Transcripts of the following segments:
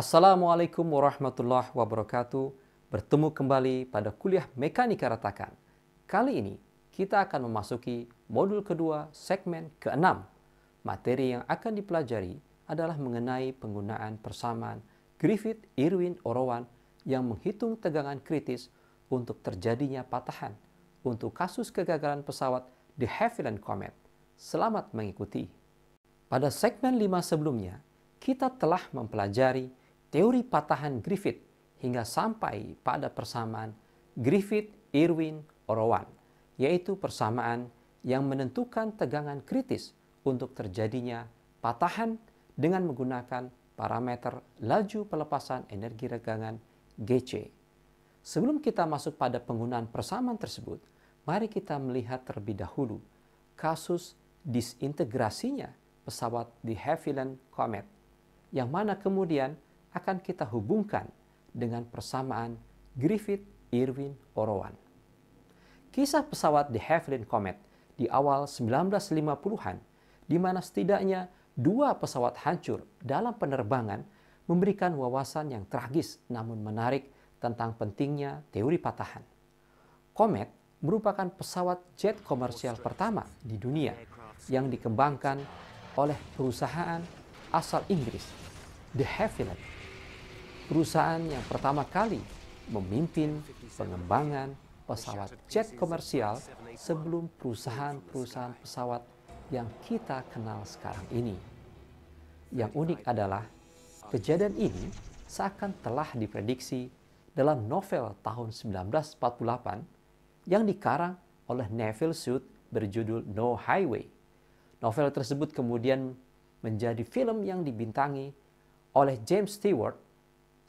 Assalamualaikum warahmatullahi wabarakatuh. Bertemu kembali pada kuliah mekanika ratakan. Kali ini kita akan memasuki modul kedua segmen keenam. Materi yang akan dipelajari adalah mengenai penggunaan persamaan Griffith Irwin Orowan yang menghitung tegangan kritis untuk terjadinya patahan untuk kasus kegagalan pesawat di Havilland Comet. Selamat mengikuti. Pada segmen 5 sebelumnya, kita telah mempelajari teori patahan Griffith hingga sampai pada persamaan Griffith, Irwin, Orowan, yaitu persamaan yang menentukan tegangan kritis untuk terjadinya patahan dengan menggunakan parameter laju pelepasan energi regangan GC. Sebelum kita masuk pada penggunaan persamaan tersebut, mari kita melihat terlebih dahulu kasus disintegrasinya pesawat di Havilland Comet, yang mana kemudian akan kita hubungkan dengan persamaan Griffith Irwin Orowan. Kisah pesawat The Havilland Comet di awal 1950-an, di mana setidaknya dua pesawat hancur dalam penerbangan, memberikan wawasan yang tragis namun menarik tentang pentingnya teori patahan. Comet merupakan pesawat jet komersial pertama di dunia yang dikembangkan oleh perusahaan asal Inggris, The Havilland perusahaan yang pertama kali memimpin pengembangan pesawat jet komersial sebelum perusahaan-perusahaan pesawat yang kita kenal sekarang ini. Yang unik adalah kejadian ini seakan telah diprediksi dalam novel tahun 1948 yang dikarang oleh Neville Shute berjudul No Highway. Novel tersebut kemudian menjadi film yang dibintangi oleh James Stewart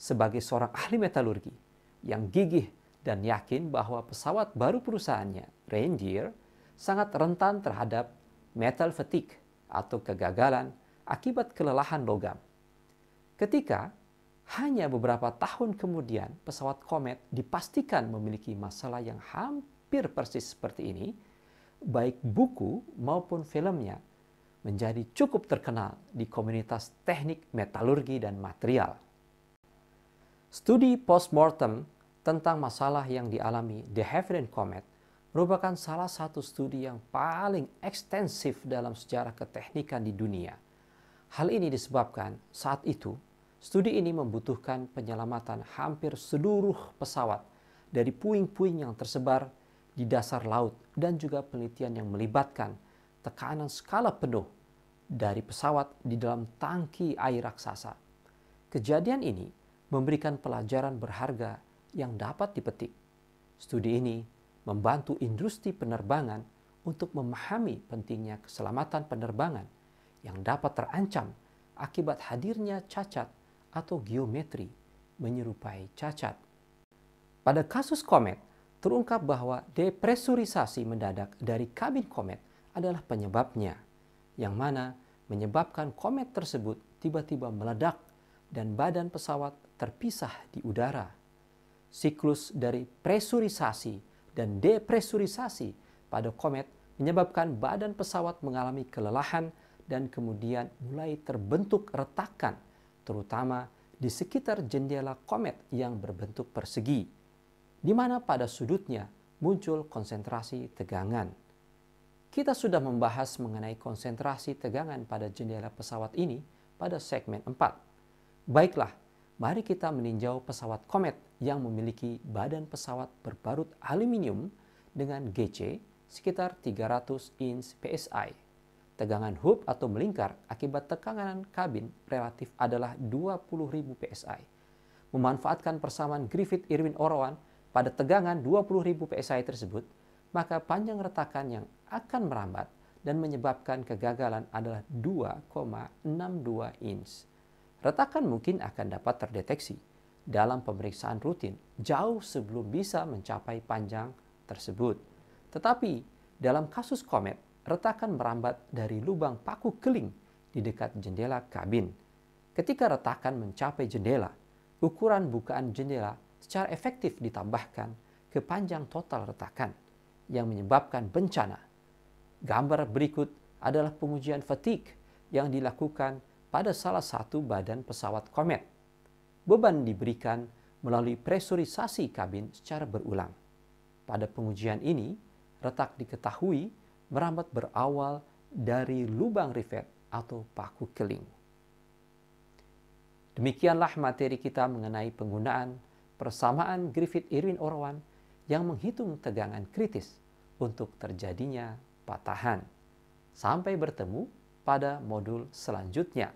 sebagai seorang ahli metalurgi yang gigih dan yakin bahwa pesawat baru perusahaannya, Ranger, sangat rentan terhadap metal fatigue atau kegagalan akibat kelelahan logam. Ketika hanya beberapa tahun kemudian pesawat Comet dipastikan memiliki masalah yang hampir persis seperti ini, baik buku maupun filmnya menjadi cukup terkenal di komunitas teknik metalurgi dan material. Studi postmortem tentang masalah yang dialami The Havilland Comet merupakan salah satu studi yang paling ekstensif dalam sejarah keteknikan di dunia. Hal ini disebabkan saat itu studi ini membutuhkan penyelamatan hampir seluruh pesawat dari puing-puing yang tersebar di dasar laut dan juga penelitian yang melibatkan tekanan skala penuh dari pesawat di dalam tangki air raksasa. Kejadian ini memberikan pelajaran berharga yang dapat dipetik. Studi ini membantu industri penerbangan untuk memahami pentingnya keselamatan penerbangan yang dapat terancam akibat hadirnya cacat atau geometri menyerupai cacat. Pada kasus komet, terungkap bahwa depresurisasi mendadak dari kabin komet adalah penyebabnya, yang mana menyebabkan komet tersebut tiba-tiba meledak dan badan pesawat terpisah di udara. Siklus dari presurisasi dan depresurisasi pada komet menyebabkan badan pesawat mengalami kelelahan dan kemudian mulai terbentuk retakan, terutama di sekitar jendela komet yang berbentuk persegi, di mana pada sudutnya muncul konsentrasi tegangan. Kita sudah membahas mengenai konsentrasi tegangan pada jendela pesawat ini pada segmen 4. Baiklah, mari kita meninjau pesawat komet yang memiliki badan pesawat berbarut aluminium dengan GC sekitar 300 inch PSI. Tegangan hub atau melingkar akibat tekanan kabin relatif adalah 20.000 PSI. Memanfaatkan persamaan Griffith-Irwin Orowan pada tegangan 20.000 PSI tersebut, maka panjang retakan yang akan merambat dan menyebabkan kegagalan adalah 2,62 inch retakan mungkin akan dapat terdeteksi dalam pemeriksaan rutin jauh sebelum bisa mencapai panjang tersebut. Tetapi dalam kasus komet, retakan merambat dari lubang paku keling di dekat jendela kabin. Ketika retakan mencapai jendela, ukuran bukaan jendela secara efektif ditambahkan ke panjang total retakan yang menyebabkan bencana. Gambar berikut adalah pengujian fatigue yang dilakukan pada salah satu badan pesawat komet. Beban diberikan melalui presurisasi kabin secara berulang. Pada pengujian ini, retak diketahui merambat berawal dari lubang rivet atau paku keling. Demikianlah materi kita mengenai penggunaan persamaan Griffith Irwin Orwan yang menghitung tegangan kritis untuk terjadinya patahan. Sampai bertemu pada modul selanjutnya.